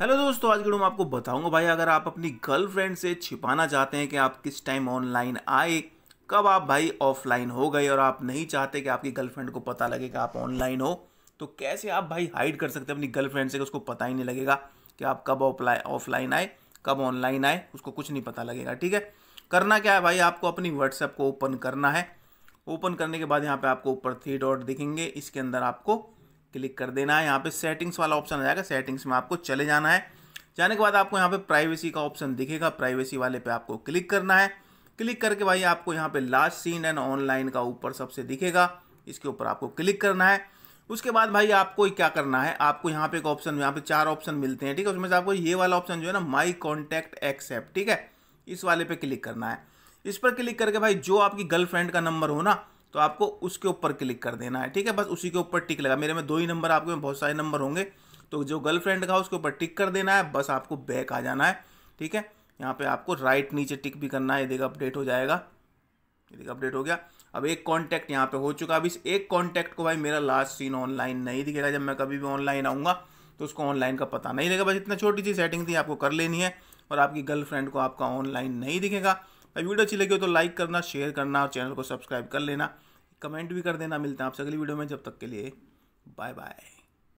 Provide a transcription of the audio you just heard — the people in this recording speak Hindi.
हेलो दोस्तों आज वीडियो में आपको बताऊंगा भाई अगर आप अपनी गर्लफ्रेंड से छिपाना चाहते हैं कि आप किस टाइम ऑनलाइन आए कब आप भाई ऑफलाइन हो गए और आप नहीं चाहते कि आपकी गर्लफ्रेंड को पता लगे कि आप ऑनलाइन हो तो कैसे आप भाई हाइड कर सकते हैं अपनी गर्लफ्रेंड से कि उसको पता ही नहीं लगेगा कि आप कब ऑफलाइन आए कब ऑनलाइन आए उसको कुछ नहीं पता लगेगा ठीक है करना क्या है भाई आपको अपनी व्हाट्सएप को ओपन करना है ओपन करने के बाद यहाँ पर आपको ऊपर थ्री डॉट दिखेंगे इसके अंदर आपको क्लिक कर देना है यहाँ पे सेटिंग्स वाला ऑप्शन आ जाएगा सेटिंग्स में आपको चले जाना है जाने के बाद आपको यहाँ पे प्राइवेसी का ऑप्शन दिखेगा प्राइवेसी वाले पे आपको क्लिक करना है क्लिक करके भाई आपको यहाँ पे लास्ट सीन एंड ऑनलाइन का ऊपर सबसे दिखेगा इसके ऊपर आपको क्लिक करना है उसके बाद भाई आपको क्या करना है आपको यहाँ पे एक ऑप्शन यहाँ पे चार ऑप्शन मिलते हैं ठीक है उसमें से आपको ये वाला ऑप्शन जो है ना माई कॉन्टैक्ट एक्सेप्ट ठीक है इस वाले पे क्लिक करना है इस पर क्लिक करके भाई जो आपकी गर्लफ्रेंड का नंबर हो ना तो आपको उसके ऊपर क्लिक कर देना है ठीक है बस उसी के ऊपर टिक लगा मेरे में दो ही नंबर आपके में बहुत सारे नंबर होंगे तो जो गर्लफ्रेंड का उसके ऊपर टिक कर देना है बस आपको बैक आ जाना है ठीक है यहाँ पे आपको राइट नीचे टिक भी करना है ये देखा अपडेट हो जाएगा ये देखा अपडेट हो गया अब एक कॉन्टैक्ट यहाँ पे हो चुका अब इस एक कॉन्टैक्ट को भाई मेरा लास्ट सीन ऑनलाइन नहीं दिखेगा जब मैं कभी भी ऑनलाइन आऊँगा तो उसको ऑनलाइन का पता नहीं लगेगा बस इतना छोटी सी सेटिंग थी आपको कर लेनी है और आपकी गर्लफ्रेंड को आपका ऑनलाइन नहीं दिखेगा वीडियो अच्छी लगी हो तो लाइक करना शेयर करना और चैनल को सब्सक्राइब कर लेना कमेंट भी कर देना मिलते हैं आपसे अगली वीडियो में जब तक के लिए बाय बाय